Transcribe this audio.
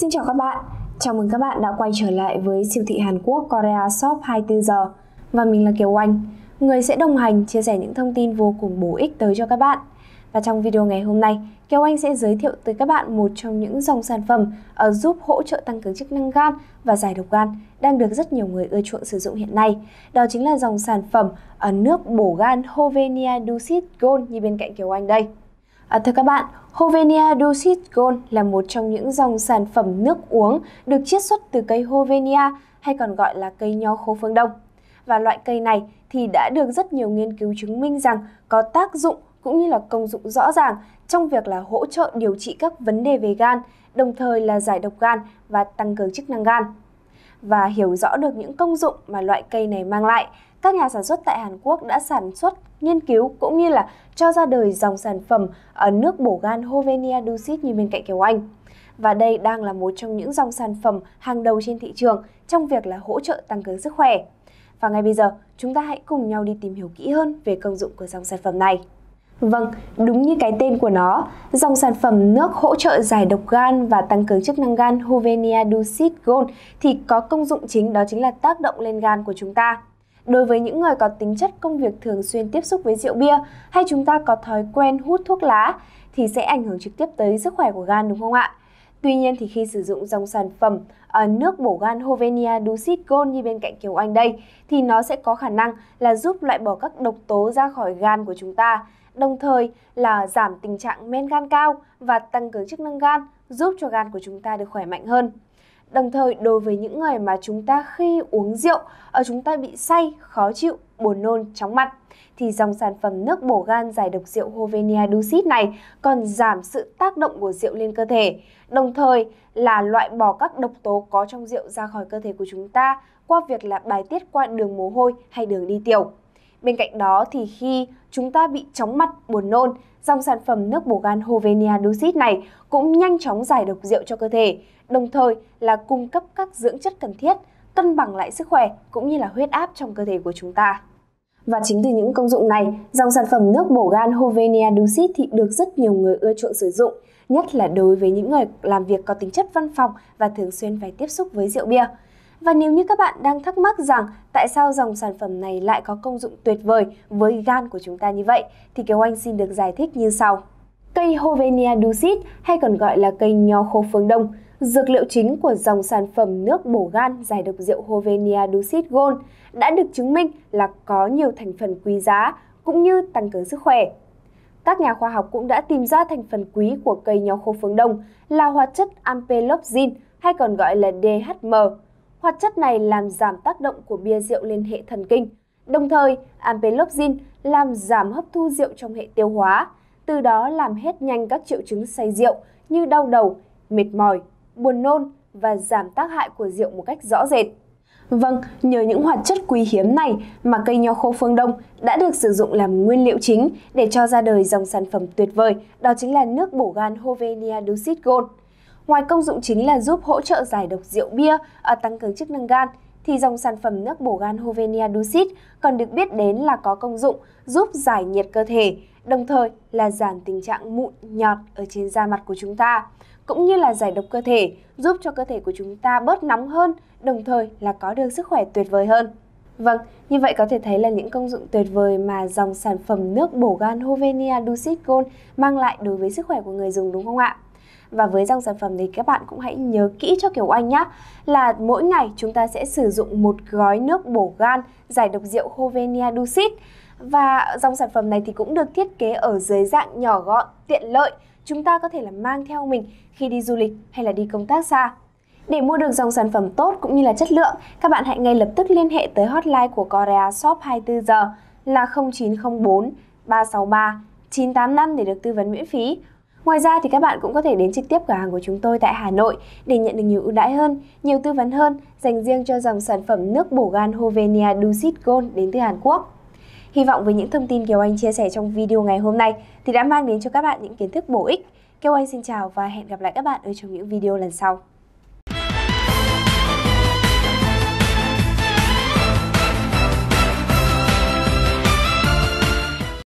Xin chào các bạn, chào mừng các bạn đã quay trở lại với siêu thị Hàn Quốc Korea Shop 24 giờ và mình là Kiều Anh, người sẽ đồng hành chia sẻ những thông tin vô cùng bổ ích tới cho các bạn. Và trong video ngày hôm nay, Kiều Anh sẽ giới thiệu tới các bạn một trong những dòng sản phẩm ở ờ, giúp hỗ trợ tăng cường chức năng gan và giải độc gan đang được rất nhiều người ưa chuộng sử dụng hiện nay. Đó chính là dòng sản phẩm ở ờ, nước bổ gan Hovenia Ducid Gold như bên cạnh Kiều Anh đây. À, thưa các bạn, Hovenia Dusit Gold là một trong những dòng sản phẩm nước uống được chiết xuất từ cây Hovenia hay còn gọi là cây nho khô phương Đông. Và loại cây này thì đã được rất nhiều nghiên cứu chứng minh rằng có tác dụng cũng như là công dụng rõ ràng trong việc là hỗ trợ điều trị các vấn đề về gan, đồng thời là giải độc gan và tăng cường chức năng gan. Và hiểu rõ được những công dụng mà loại cây này mang lại các nhà sản xuất tại Hàn Quốc đã sản xuất, nghiên cứu cũng như là cho ra đời dòng sản phẩm ở ờ, nước bổ gan Hovenia Dusit như bên cạnh kiểu Anh. Và đây đang là một trong những dòng sản phẩm hàng đầu trên thị trường trong việc là hỗ trợ tăng cường sức khỏe. Và ngay bây giờ, chúng ta hãy cùng nhau đi tìm hiểu kỹ hơn về công dụng của dòng sản phẩm này. Vâng, đúng như cái tên của nó, dòng sản phẩm nước hỗ trợ giải độc gan và tăng cường chức năng gan Hovenia Dusit Gold thì có công dụng chính đó chính là tác động lên gan của chúng ta đối với những người có tính chất công việc thường xuyên tiếp xúc với rượu bia hay chúng ta có thói quen hút thuốc lá thì sẽ ảnh hưởng trực tiếp tới sức khỏe của gan đúng không ạ? Tuy nhiên thì khi sử dụng dòng sản phẩm ở ờ, nước bổ gan Hovenia Ducid Gold như bên cạnh Kiều Anh đây thì nó sẽ có khả năng là giúp loại bỏ các độc tố ra khỏi gan của chúng ta, đồng thời là giảm tình trạng men gan cao và tăng cường chức năng gan, giúp cho gan của chúng ta được khỏe mạnh hơn. Đồng thời đối với những người mà chúng ta khi uống rượu, ở ờ, chúng ta bị say, khó chịu, buồn nôn, chóng mặt thì dòng sản phẩm nước bổ gan giải độc rượu Hovenia Ducid này còn giảm sự tác động của rượu lên cơ thể, đồng thời là loại bỏ các độc tố có trong rượu ra khỏi cơ thể của chúng ta qua việc là bài tiết qua đường mồ hôi hay đường đi tiểu. Bên cạnh đó thì khi chúng ta bị chóng mặt, buồn nôn, dòng sản phẩm nước bổ gan Hovenia Ducid này cũng nhanh chóng giải độc rượu cho cơ thể, đồng thời là cung cấp các dưỡng chất cần thiết, cân bằng lại sức khỏe cũng như là huyết áp trong cơ thể của chúng ta. Và chính từ những công dụng này, dòng sản phẩm nước bổ gan Hovenia Ducid thì được rất nhiều người ưa chuộng sử dụng, nhất là đối với những người làm việc có tính chất văn phòng và thường xuyên phải tiếp xúc với rượu bia. Và nếu như các bạn đang thắc mắc rằng tại sao dòng sản phẩm này lại có công dụng tuyệt vời với gan của chúng ta như vậy, thì Kiều Anh xin được giải thích như sau. Cây Hovenia dulcis hay còn gọi là cây nho khô phương Đông, dược liệu chính của dòng sản phẩm nước bổ gan giải độc rượu Hovenia dulcis Gold đã được chứng minh là có nhiều thành phần quý giá cũng như tăng cường sức khỏe. Các nhà khoa học cũng đã tìm ra thành phần quý của cây nho khô phương Đông là hoạt chất ampeloxin hay còn gọi là DHM, Hoạt chất này làm giảm tác động của bia rượu lên hệ thần kinh. Đồng thời, ampeloxin làm giảm hấp thu rượu trong hệ tiêu hóa, từ đó làm hết nhanh các triệu chứng say rượu như đau đầu, mệt mỏi, buồn nôn và giảm tác hại của rượu một cách rõ rệt. Vâng, nhờ những hoạt chất quý hiếm này mà cây nho khô phương Đông đã được sử dụng làm nguyên liệu chính để cho ra đời dòng sản phẩm tuyệt vời, đó chính là nước bổ gan Hovenia Dusit Gold. Ngoài công dụng chính là giúp hỗ trợ giải độc rượu bia, tăng cường chức năng gan, thì dòng sản phẩm nước bổ gan Hovenia Ducid còn được biết đến là có công dụng giúp giải nhiệt cơ thể, đồng thời là giảm tình trạng mụn nhọt ở trên da mặt của chúng ta, cũng như là giải độc cơ thể, giúp cho cơ thể của chúng ta bớt nóng hơn, đồng thời là có được sức khỏe tuyệt vời hơn. Vâng, như vậy có thể thấy là những công dụng tuyệt vời mà dòng sản phẩm nước bổ gan Hovenia Ducid Gold mang lại đối với sức khỏe của người dùng đúng không ạ? Và với dòng sản phẩm này các bạn cũng hãy nhớ kỹ cho kiểu Anh nhé là mỗi ngày chúng ta sẽ sử dụng một gói nước bổ gan giải độc rượu Hovenia Ducid và dòng sản phẩm này thì cũng được thiết kế ở dưới dạng nhỏ gọn, tiện lợi chúng ta có thể là mang theo mình khi đi du lịch hay là đi công tác xa. Để mua được dòng sản phẩm tốt cũng như là chất lượng, các bạn hãy ngay lập tức liên hệ tới hotline của Korea Shop 24 giờ là 0904 363 985 để được tư vấn miễn phí. Ngoài ra thì các bạn cũng có thể đến trực tiếp cửa hàng của chúng tôi tại Hà Nội để nhận được nhiều ưu đãi hơn, nhiều tư vấn hơn dành riêng cho dòng sản phẩm nước bổ gan Hovenia Dusit Gold đến từ Hàn Quốc. Hy vọng với những thông tin Kiều Anh chia sẻ trong video ngày hôm nay thì đã mang đến cho các bạn những kiến thức bổ ích. Kiều Anh xin chào và hẹn gặp lại các bạn ở trong những video lần sau.